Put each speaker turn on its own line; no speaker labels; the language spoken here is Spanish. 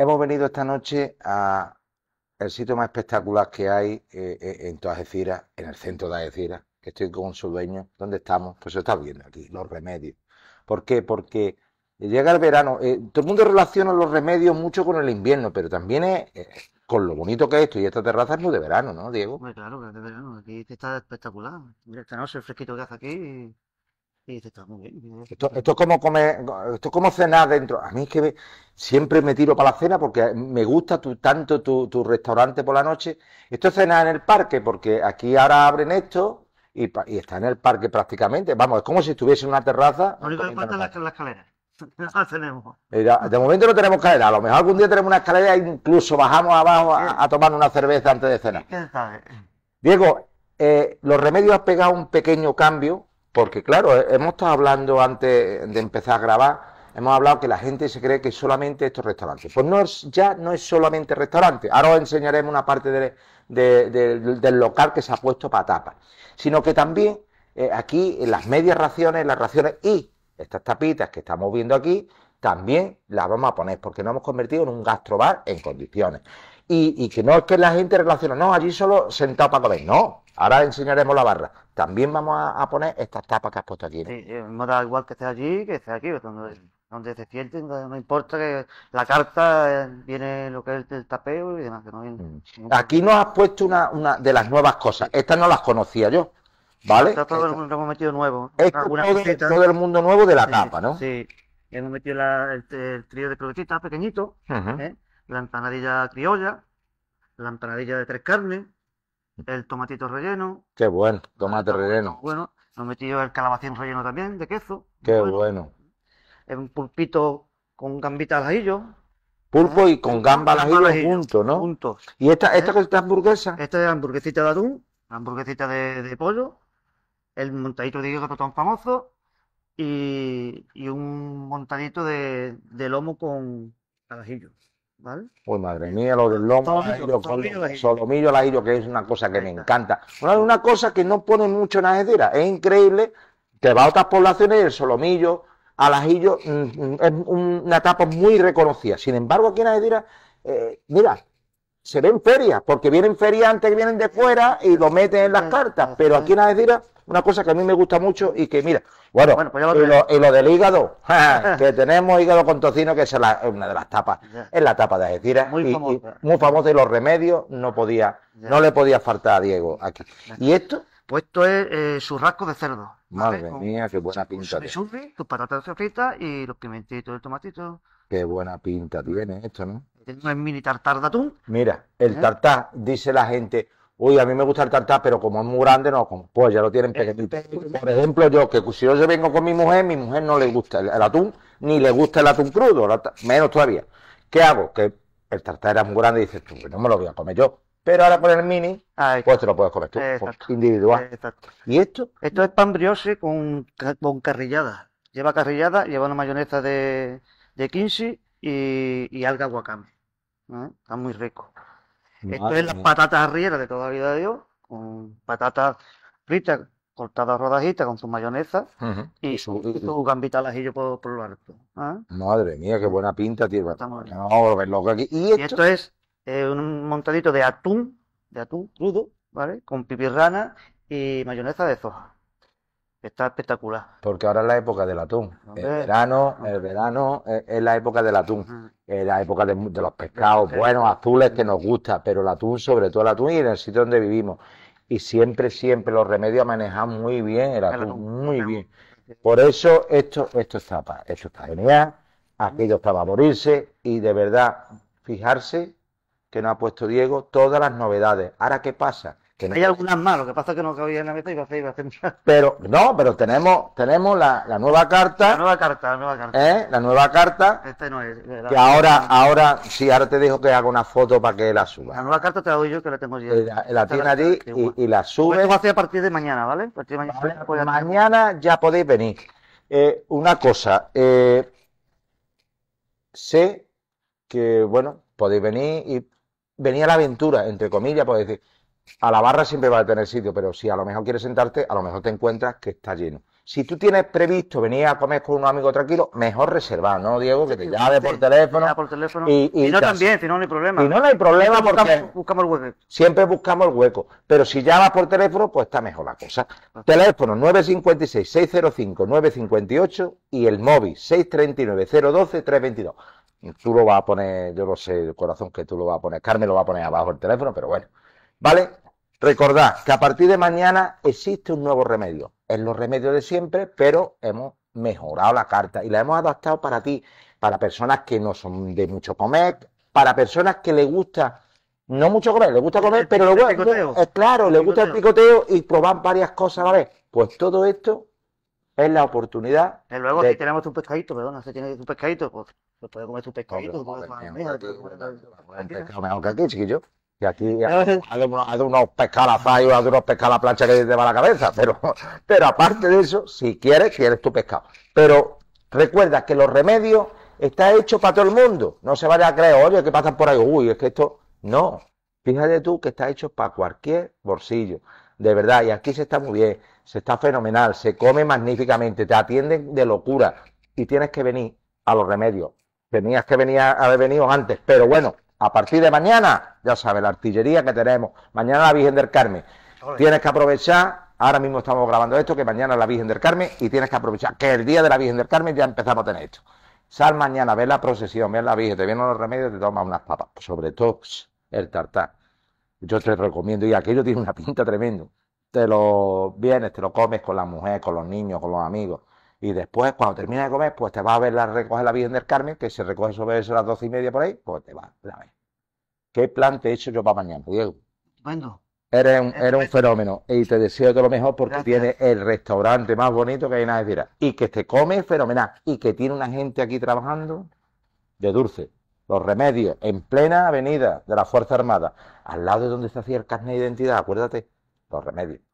Hemos venido esta noche a el sitio más espectacular que hay eh, eh, en toda Algeciras, en el centro de Agecira, que estoy con su dueño, ¿dónde estamos? Pues se está viendo aquí, los remedios. ¿Por qué? Porque llega el verano, eh, todo el mundo relaciona los remedios mucho con el invierno, pero también es, con lo bonito que es esto, y esta terraza es muy de verano, ¿no,
Diego? claro, es de verano, aquí está espectacular. Mira, tenemos el fresquito que hace aquí. Esto,
es como esto como cenar dentro. A mí es que siempre me tiro para la cena porque me gusta tu, tanto tu, restaurante por la noche. Esto es cenar en el parque porque aquí ahora abren esto y, está en el parque prácticamente. Vamos, es como si estuviese en una terraza.
Lo único la escalera.
de momento no tenemos escalera. A lo mejor algún día tenemos una escalera e incluso bajamos abajo a, tomar una cerveza antes de cenar. Diego, eh, los remedios han pegado un pequeño cambio porque claro, eh, hemos estado hablando antes de empezar a grabar, hemos hablado que la gente se cree que solamente estos restaurantes. Pues ya no es solamente restaurante. Ahora os enseñaremos una parte del local que se ha puesto para tapas. Sino que también eh, aquí en las medias raciones, las raciones y estas tapitas que estamos viendo aquí, también las vamos a poner porque nos hemos convertido en un gastrobar en condiciones. Y, y, que no es que la gente relaciona, no, allí solo sentado para comer, no. Ahora enseñaremos la barra. También vamos a, poner estas tapas que has puesto aquí. Sí,
me da igual que esté allí que esté aquí, donde, donde se sienten, no importa que la carta eh, viene lo que es el tapeo y demás. no mm. aquí
nos has puesto una, una de las nuevas cosas. Estas no las conocía yo.
¿Vale? Está todo el mundo hemos metido nuevo. todo, el
mundo nuevo de la capa... tapa, ¿no?
Sí. Hemos metido el, trío de croquetitas pequeñito. ¿eh? la empanadilla criolla, la empanadilla de tres carnes, el tomatito relleno.
Qué bueno, ah, tomate relleno.
Bueno, nos metido el calabacín relleno también de queso.
Qué bueno.
Un pulpito con gambita al ajillo.
Pulpo y ah, con gamba al ajillo, juntos, ¿no?
Juntos. ¿Y esta, ¿Eh? esta es hamburguesa? Esta es la hamburguesita de atún, la hamburguesita de, pollo, el montadito de hígado tan famoso y, un montadito de, lomo con al ajillo
uy madre mía, lo del lomo, solomillo al ajillo, que es una cosa que me encanta. una cosa que no ponen mucho en la es increíble. Te va a otras poblaciones el solomillo al ajillo mm, mm, es una etapa muy reconocida. Sin embargo, aquí en la eh, mira, se ven ferias, porque vienen ferias antes que vienen de fuera y lo meten en las cartas. Pero aquí en Algeciras, una cosa que a mí me gusta mucho y que, mira, bueno, pues y, lo, del hígado, que tenemos hígado con tocino, que es una de las tapas, es la tapa de Algeciras. Muy famoso muy famoso los remedios no podía, no le podía faltar a Diego aquí. ¿Y esto?
Pues esto es eh, su surrasco de cerdo.
Madre mía, qué buena pinta.
Su patatas fritas y los pimentitos, el tomatito.
Qué buena pinta tiene esto, ¿no?
No es mini tartar de atún.
Mira, el ¿eh? tartar, dice la gente, uy, a mí me gusta el tartar, pero como es muy grande, no, pues ya lo tienen pequeñito. Por ejemplo, yo, que si yo vengo con mi mujer, mi mujer no le gusta el, atún, ni le gusta el atún crudo, menos todavía. ¿Qué hago? Que el tartar era muy grande y dices tú, pues no me lo voy a comer yo. Pero ahora con el mini, pues te lo puedes comer tú, pues, individual. ¿Y
esto? Esto es pan brioche con, con carrillada. Lleva carrillada, lleva una mayonesa de, de y, alga guacamole Está muy rico. Esto es las patatas arriera de toda la vida de Dios, con patatas fritas cortadas rodajitas con su mayonesa y su, gambita al ajillo por, lo alto. ¿ah?
Madre mía, qué buena pinta tío. ¿Y esto? es
eh, un montadito de atún, de atún crudo, ¿vale? Con pipirrana y mayonesa de soja. Está espectacular.
Porque ahora es la época del atún. Ah. El verano, ah. el verano es, la época del atún. Es la época de, los pescados Bueno, azules, que nos gusta, pero el atún, sobre todo el atún y en el sitio donde vivimos. Y siempre, siempre los remedios manejan muy bien el atún, muy bien. Por eso esto, esto está esto está genial, aquello está para morirse y de verdad fijarse que nos ha puesto Diego todas las novedades. Ahora, ¿qué pasa? hay
algunas más, lo que pasa es que no cabía en la meta y va a ser iba a
Pero, no, pero tenemos, tenemos la, la, nueva carta. La nueva
carta, la nueva carta. ¿Eh? La nueva carta. Este no es. que ahora,
ahora, sí, ahora te dijo que haga una foto para que la suba. La
nueva carta te la doy yo que la tengo yo. Eh, la, tiene allí
y, y, la pues sube. hacer a partir de mañana, ¿vale? A partir de mañana, mañana ya podéis venir. Eh, una cosa, sé que, bueno, podéis venir y venir a la aventura, entre comillas, podéis decir a la barra siempre va a tener sitio, pero si a lo mejor quieres sentarte, a lo mejor te encuentras que está lleno. Si tú tienes previsto venir a comer con un amigo tranquilo, mejor reservar, ¿no, Diego? Que te llame por teléfono. Y, no también,
si no, no hay problema. Y no, no hay problema porque buscamos, buscamos, el hueco.
Siempre buscamos el hueco. Pero si llamas por teléfono, pues está mejor la cosa. Teléfono 956-605-958 y el móvil 639-012-322. Tú lo vas a poner, yo no sé, el corazón que tú lo vas a poner. Carmen lo va a poner abajo el teléfono, pero bueno. ¿Vale? Recordad que a partir de mañana existe un nuevo remedio. Es los remedios de siempre, pero hemos mejorado la carta y la hemos adaptado para ti, para personas que no son de mucho comer, para personas que le gusta no mucho comer, le gusta comer, pero el gusta, es eh, claro, le gusta el
picoteo y probar varias cosas ¿vale? Pues todo esto es la oportunidad. Y luego, si tenemos un pescadito, perdona, si tiene un pescadito, pues, pues puedes comer su pescadito. Pues, pues,
comer, aquí, chiquillo. Y aquí ha, de unos, pescados a unos pescalazayos, ha de unos pescados la plancha que te va la cabeza. Pero, pero aparte de eso, si quieres, quieres tu pescado. Pero recuerda que los remedios ...están hechos para todo el mundo. No se vaya a creer, oye, que pasan por ahí, uy, es que esto. No. Fíjate tú que está hecho para cualquier bolsillo. De verdad, y aquí se está muy bien, se está fenomenal, se come magníficamente, te atienden de locura y tienes que venir a los remedios. Tenías que venir a haber venido antes, pero bueno, a partir de mañana, ya sabes, la artillería que tenemos. Mañana la Virgen del Carmen. Tienes que aprovechar. Ahora mismo estamos grabando esto, que mañana la Virgen del Carmen y tienes que aprovechar que el día de la Virgen del Carmen ya empezamos a tener esto. Sal mañana, ve la procesión, ve la Virgen, te vienen los remedios, te tomas unas papas. Sobre todo el tartar, Yo te recomiendo, y aquello tiene una pinta tremendo. Te lo vienes, te lo comes con la mujer, con los niños, con los amigos. Y después, cuando termina de comer, pues te va a ver la recoge la Virgen del Carmen, que se recoge sobre eso a las doce y media por ahí, pues te va a ver. ¿Qué plan te he hecho yo para mañana, Diego? Bueno. Eres un, un fenómeno y te deseo todo lo mejor porque tiene el restaurante más bonito que hay en Algeciras y que te come fenomenal y que tiene una gente aquí trabajando de dulce. Los remedios en plena avenida de la Fuerza Armada, al lado de donde se hacía el carnet de identidad, acuérdate,
los remedios.